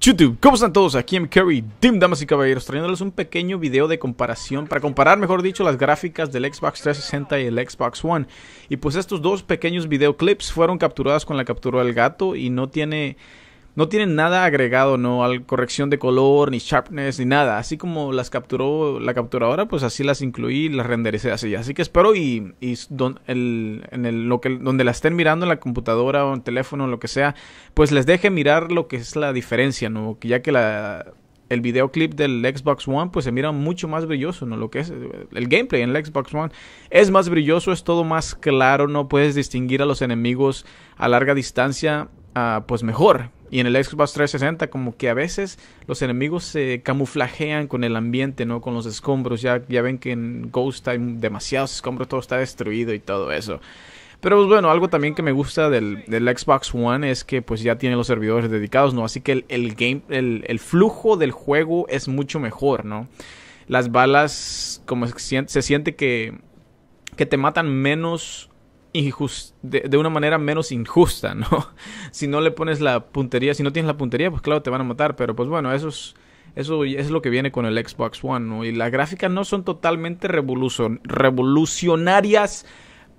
YouTube, ¿cómo están todos? Aquí en Curry, Dim, damas y caballeros, trayéndoles un pequeño video de comparación, para comparar, mejor dicho, las gráficas del Xbox 360 y el Xbox One. Y pues estos dos pequeños videoclips fueron capturados con la captura del gato y no tiene no tienen nada agregado, ¿no? Al corrección de color, ni sharpness, ni nada. Así como las capturó la capturadora, pues así las incluí y las rendericé así. Así que espero y, el, en el, lo donde la estén mirando en la computadora o en el teléfono, lo que sea, pues les deje mirar lo que es la diferencia, ¿no? Que ya que la, el videoclip del Xbox One, pues se mira mucho más brilloso, ¿no? Lo que es el gameplay en el Xbox One es más brilloso, es todo más claro, ¿no? Puedes distinguir a los enemigos a larga distancia, ah, pues mejor. Y en el Xbox 360 como que a veces los enemigos se camuflajean con el ambiente, ¿no? Con los escombros. Ya, ya ven que en Ghost hay demasiados escombros, todo está destruido y todo eso. Pero pues bueno, algo también que me gusta del, Xbox One es que pues ya tiene los servidores dedicados, ¿no? Así que el, game, el, flujo del juego es mucho mejor, ¿no? Las balas, como se, se siente que, que te matan menos de, una manera menos injusta, ¿no? Si no le pones la puntería, si no tienes la puntería, pues claro, te van a matar, pero pues bueno, eso es, eso es lo que viene con el Xbox One, ¿no? Y las gráficas no son totalmente revolucionarias,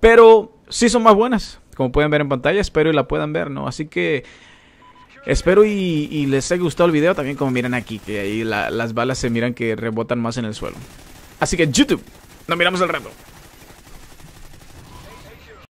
pero sí son más buenas, como pueden ver en pantalla, espero y la puedan ver, ¿no? Así que... Espero y, les haya gustado el video también como miran aquí, que ahí las balas se miran que rebotan más en el suelo. Así que YouTube, nos miramos al reto